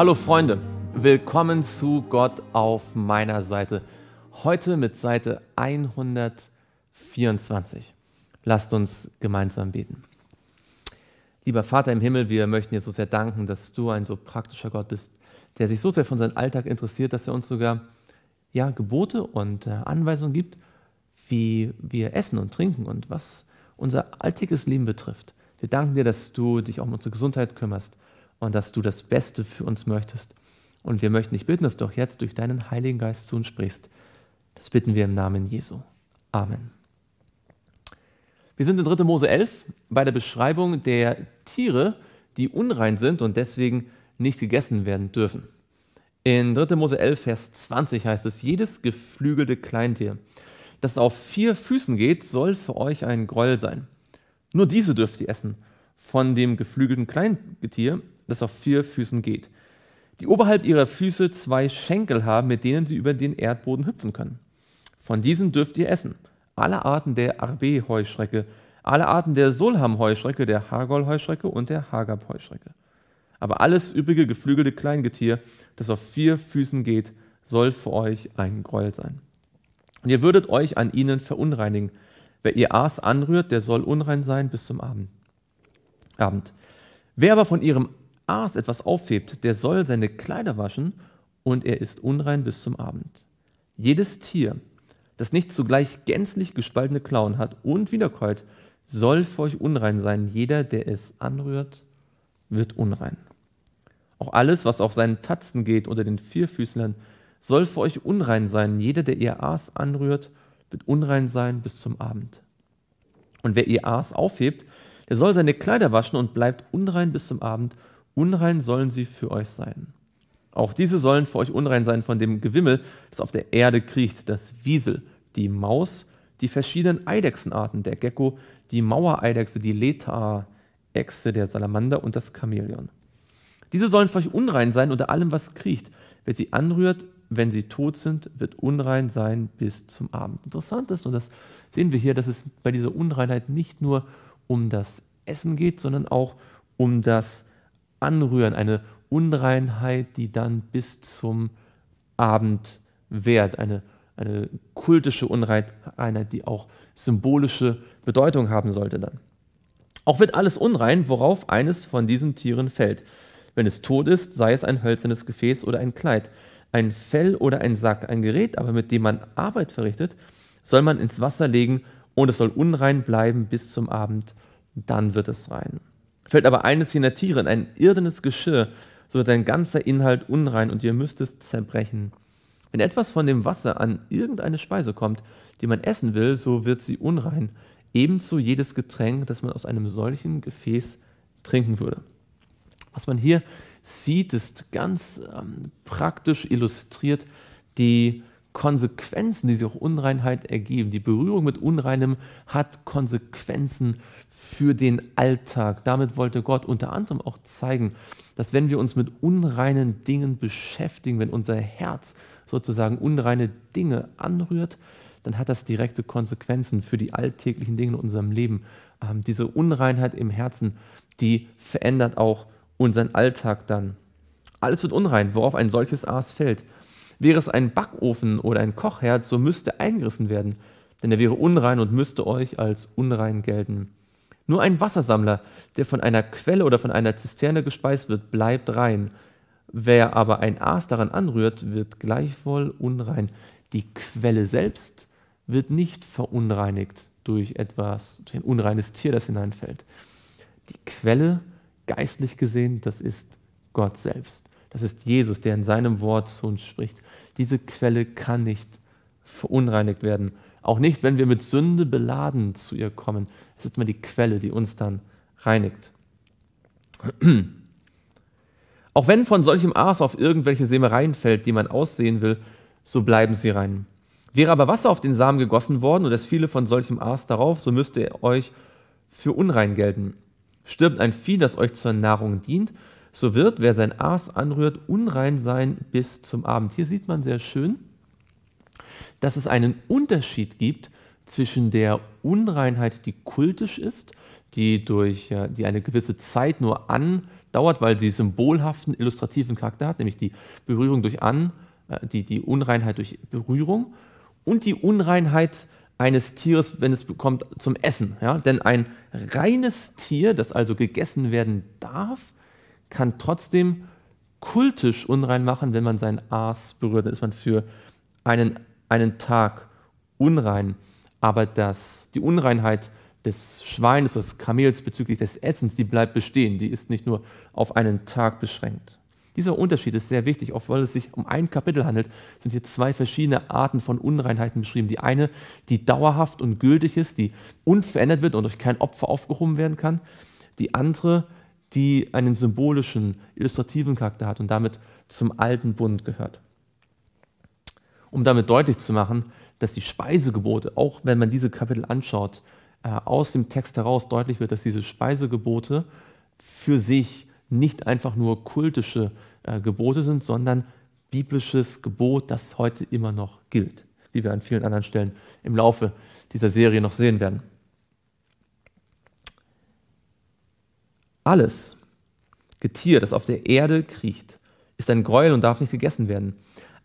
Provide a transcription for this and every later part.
Hallo Freunde, willkommen zu Gott auf meiner Seite. Heute mit Seite 124. Lasst uns gemeinsam beten. Lieber Vater im Himmel, wir möchten dir so sehr danken, dass du ein so praktischer Gott bist, der sich so sehr von seinem Alltag interessiert, dass er uns sogar ja, Gebote und äh, Anweisungen gibt, wie wir essen und trinken und was unser alltägliches Leben betrifft. Wir danken dir, dass du dich auch um unsere Gesundheit kümmerst und dass du das Beste für uns möchtest. Und wir möchten dich bitten, dass du auch jetzt durch deinen Heiligen Geist zu uns sprichst. Das bitten wir im Namen Jesu. Amen. Wir sind in 3. Mose 11 bei der Beschreibung der Tiere, die unrein sind und deswegen nicht gegessen werden dürfen. In 3. Mose 11, Vers 20 heißt es, jedes geflügelte Kleintier, das auf vier Füßen geht, soll für euch ein Groll sein. Nur diese dürft ihr essen. Von dem geflügelten Kleintier das auf vier Füßen geht, die oberhalb ihrer Füße zwei Schenkel haben, mit denen sie über den Erdboden hüpfen können. Von diesen dürft ihr essen. Alle Arten der Arbe-Heuschrecke, alle Arten der Solham-Heuschrecke, der Hagol-Heuschrecke und der Hagab-Heuschrecke. Aber alles übrige geflügelte Kleingetier, das auf vier Füßen geht, soll für euch ein Gräuel sein. Und ihr würdet euch an ihnen verunreinigen. Wer ihr Aas anrührt, der soll unrein sein bis zum Abend. Abend. Wer aber von ihrem Aas etwas aufhebt, der soll seine Kleider waschen, und er ist unrein bis zum Abend. Jedes Tier, das nicht zugleich gänzlich gespaltene Klauen hat und wiederkäut, soll für euch unrein sein. Jeder, der es anrührt, wird unrein. Auch alles, was auf seinen Tatzen geht unter den Vierfüßlern, soll für euch unrein sein. Jeder, der ihr Aas anrührt, wird unrein sein bis zum Abend. Und wer ihr Aas aufhebt, der soll seine Kleider waschen und bleibt unrein bis zum Abend. Unrein sollen sie für euch sein. Auch diese sollen für euch unrein sein von dem Gewimmel, das auf der Erde kriecht, das Wiesel, die Maus, die verschiedenen Eidechsenarten, der Gecko, die Mauereidechse, die Leta-Echse, der Salamander und das Chamäleon. Diese sollen für euch unrein sein unter allem, was kriecht. Wer sie anrührt, wenn sie tot sind, wird unrein sein bis zum Abend. Interessant ist, und das sehen wir hier, dass es bei dieser Unreinheit nicht nur um das Essen geht, sondern auch um das Essen. Anrühren, eine Unreinheit, die dann bis zum Abend währt, eine, eine kultische Unreinheit, die auch symbolische Bedeutung haben sollte dann. Auch wird alles unrein, worauf eines von diesen Tieren fällt. Wenn es tot ist, sei es ein hölzernes Gefäß oder ein Kleid, ein Fell oder ein Sack, ein Gerät, aber mit dem man Arbeit verrichtet, soll man ins Wasser legen und es soll unrein bleiben bis zum Abend, dann wird es rein fällt aber eines jener Tiere in ein irdenes Geschirr, so wird dein ganzer Inhalt unrein und ihr müsst es zerbrechen. Wenn etwas von dem Wasser an irgendeine Speise kommt, die man essen will, so wird sie unrein. Ebenso jedes Getränk, das man aus einem solchen Gefäß trinken würde. Was man hier sieht, ist ganz ähm, praktisch illustriert die Konsequenzen, die sich auch Unreinheit ergeben. Die Berührung mit Unreinem hat Konsequenzen für den Alltag. Damit wollte Gott unter anderem auch zeigen, dass wenn wir uns mit unreinen Dingen beschäftigen, wenn unser Herz sozusagen unreine Dinge anrührt, dann hat das direkte Konsequenzen für die alltäglichen Dinge in unserem Leben. Ähm, diese Unreinheit im Herzen, die verändert auch unseren Alltag dann. Alles wird unrein, worauf ein solches Aas fällt. Wäre es ein Backofen oder ein Kochherd, so müsste eingerissen werden, denn er wäre unrein und müsste euch als unrein gelten. Nur ein Wassersammler, der von einer Quelle oder von einer Zisterne gespeist wird, bleibt rein. Wer aber ein Aas daran anrührt, wird gleichwohl unrein. Die Quelle selbst wird nicht verunreinigt durch etwas, durch ein unreines Tier, das hineinfällt. Die Quelle, geistlich gesehen, das ist Gott selbst. Das ist Jesus, der in seinem Wort zu uns spricht. Diese Quelle kann nicht verunreinigt werden. Auch nicht, wenn wir mit Sünde beladen zu ihr kommen. Es ist immer die Quelle, die uns dann reinigt. Auch wenn von solchem Aas auf irgendwelche Sämereien fällt, die man aussehen will, so bleiben sie rein. Wäre aber Wasser auf den Samen gegossen worden und es viele von solchem Aas darauf, so müsste er euch für unrein gelten. Stirbt ein Vieh, das euch zur Nahrung dient, so wird, wer sein Aas anrührt, unrein sein bis zum Abend. Hier sieht man sehr schön, dass es einen Unterschied gibt zwischen der Unreinheit, die kultisch ist, die durch die eine gewisse Zeit nur andauert, weil sie symbolhaften, illustrativen Charakter hat, nämlich die Berührung durch an, äh, die, die Unreinheit durch Berührung und die Unreinheit eines Tieres, wenn es bekommt zum Essen. Ja? Denn ein reines Tier, das also gegessen werden darf, kann trotzdem kultisch unrein machen, wenn man seinen Aas berührt. Dann ist man für einen, einen Tag unrein. Aber das, die Unreinheit des Schweines des Kamels bezüglich des Essens, die bleibt bestehen. Die ist nicht nur auf einen Tag beschränkt. Dieser Unterschied ist sehr wichtig, obwohl es sich um ein Kapitel handelt, sind hier zwei verschiedene Arten von Unreinheiten beschrieben. Die eine, die dauerhaft und gültig ist, die unverändert wird und durch kein Opfer aufgehoben werden kann. Die andere, die die einen symbolischen, illustrativen Charakter hat und damit zum alten Bund gehört. Um damit deutlich zu machen, dass die Speisegebote, auch wenn man diese Kapitel anschaut, äh, aus dem Text heraus deutlich wird, dass diese Speisegebote für sich nicht einfach nur kultische äh, Gebote sind, sondern biblisches Gebot, das heute immer noch gilt, wie wir an vielen anderen Stellen im Laufe dieser Serie noch sehen werden. Alles Getier, das auf der Erde kriecht, ist ein Gräuel und darf nicht gegessen werden.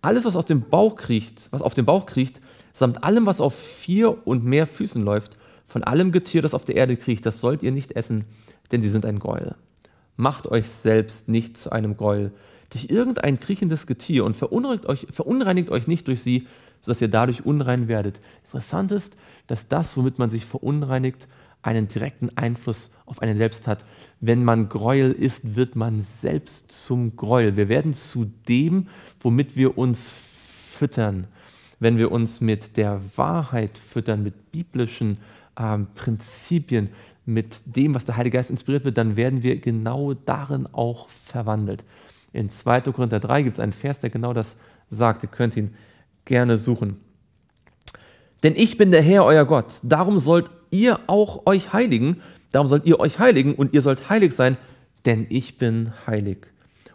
Alles, was aus dem Bauch kriecht, was auf dem Bauch kriecht, samt allem, was auf vier und mehr Füßen läuft, von allem Getier, das auf der Erde kriecht, das sollt ihr nicht essen, denn sie sind ein Gräuel. Macht euch selbst nicht zu einem Gräuel durch irgendein kriechendes Getier und verunreinigt euch, verunreinigt euch nicht durch sie, sodass ihr dadurch unrein werdet. Interessant ist, dass das, womit man sich verunreinigt, einen direkten Einfluss auf einen selbst hat. Wenn man Gräuel ist, wird man selbst zum Gräuel. Wir werden zu dem, womit wir uns füttern. Wenn wir uns mit der Wahrheit füttern, mit biblischen ähm, Prinzipien, mit dem, was der Heilige Geist inspiriert wird, dann werden wir genau darin auch verwandelt. In 2. Korinther 3 gibt es einen Vers, der genau das sagt. Ihr könnt ihn gerne suchen. Denn ich bin der Herr, euer Gott. Darum sollt ihr auch euch heiligen. Darum sollt ihr euch heiligen und ihr sollt heilig sein, denn ich bin heilig.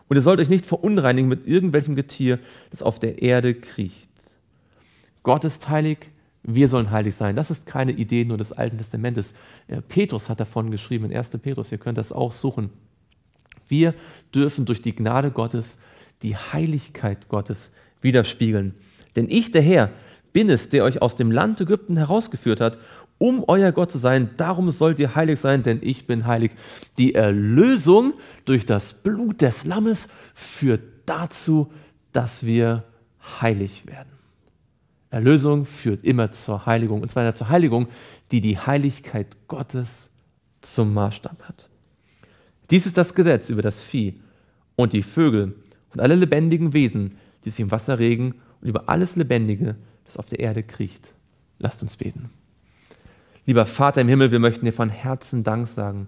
Und ihr sollt euch nicht verunreinigen mit irgendwelchem Getier, das auf der Erde kriecht. Gott ist heilig, wir sollen heilig sein. Das ist keine Idee nur des Alten Testamentes. Äh, Petrus hat davon geschrieben, in 1. Petrus, ihr könnt das auch suchen. Wir dürfen durch die Gnade Gottes die Heiligkeit Gottes widerspiegeln. Denn ich, der Herr, bin es, der euch aus dem Land Ägypten herausgeführt hat um euer Gott zu sein. Darum sollt ihr heilig sein, denn ich bin heilig. Die Erlösung durch das Blut des Lammes führt dazu, dass wir heilig werden. Erlösung führt immer zur Heiligung, und zwar zur Heiligung, die die Heiligkeit Gottes zum Maßstab hat. Dies ist das Gesetz über das Vieh und die Vögel und alle lebendigen Wesen, die sich im Wasser regen und über alles Lebendige, das auf der Erde kriecht. Lasst uns beten. Lieber Vater im Himmel, wir möchten dir von Herzen Dank sagen,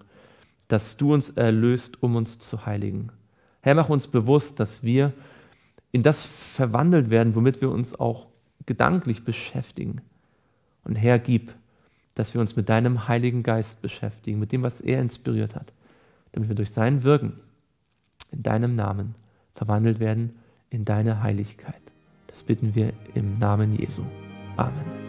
dass du uns erlöst, um uns zu heiligen. Herr, mach uns bewusst, dass wir in das verwandelt werden, womit wir uns auch gedanklich beschäftigen. Und Herr, gib, dass wir uns mit deinem Heiligen Geist beschäftigen, mit dem, was er inspiriert hat, damit wir durch sein Wirken in deinem Namen verwandelt werden in deine Heiligkeit. Das bitten wir im Namen Jesu. Amen.